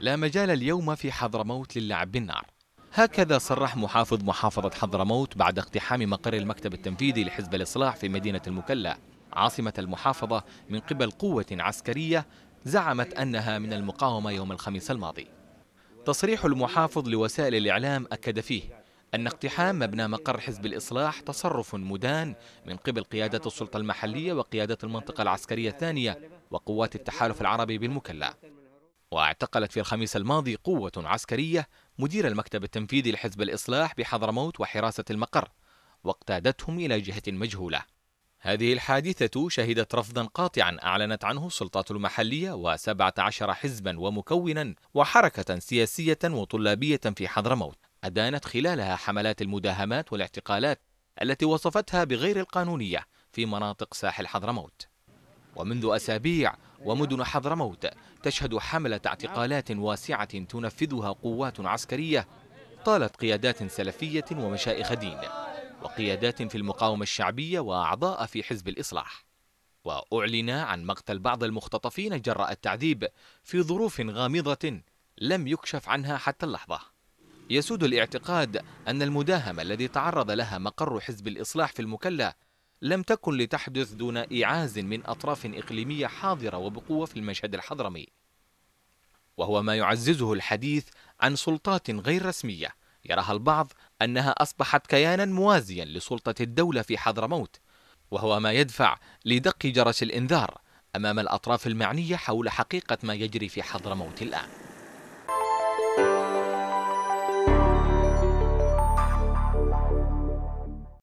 لا مجال اليوم في حضرموت للعب بالنار هكذا صرح محافظ محافظة حضرموت بعد اقتحام مقر المكتب التنفيذي لحزب الإصلاح في مدينة المكلا عاصمة المحافظة من قبل قوة عسكرية زعمت أنها من المقاومة يوم الخميس الماضي تصريح المحافظ لوسائل الإعلام أكد فيه أن اقتحام مبنى مقر حزب الإصلاح تصرف مدان من قبل قيادة السلطة المحلية وقيادة المنطقة العسكرية الثانية وقوات التحالف العربي بالمكلا واعتقلت في الخميس الماضي قوة عسكرية مدير المكتب التنفيذي لحزب الإصلاح بحضرموت وحراسة المقر واقتادتهم إلى جهة مجهولة هذه الحادثة شهدت رفضا قاطعا أعلنت عنه السلطات المحلية وسبعة عشر حزبا ومكونا وحركة سياسية وطلابية في حضرموت أدانت خلالها حملات المداهمات والاعتقالات التي وصفتها بغير القانونية في مناطق ساحل حضرموت ومنذ أسابيع ومدن حضرموت تشهد حملة اعتقالات واسعة تنفذها قوات عسكرية طالت قيادات سلفية ومشائخ دين وقيادات في المقاومة الشعبية وأعضاء في حزب الإصلاح وأعلن عن مقتل بعض المختطفين جراء التعذيب في ظروف غامضة لم يكشف عنها حتى اللحظة يسود الاعتقاد أن المداهمة الذي تعرض لها مقر حزب الإصلاح في المكلا لم تكن لتحدث دون إعاز من أطراف إقليمية حاضرة وبقوة في المشهد الحضرمي وهو ما يعززه الحديث عن سلطات غير رسمية يراها البعض أنها أصبحت كيانا موازيا لسلطة الدولة في حضرموت وهو ما يدفع لدق جرس الإنذار أمام الأطراف المعنية حول حقيقة ما يجري في حضرموت الآن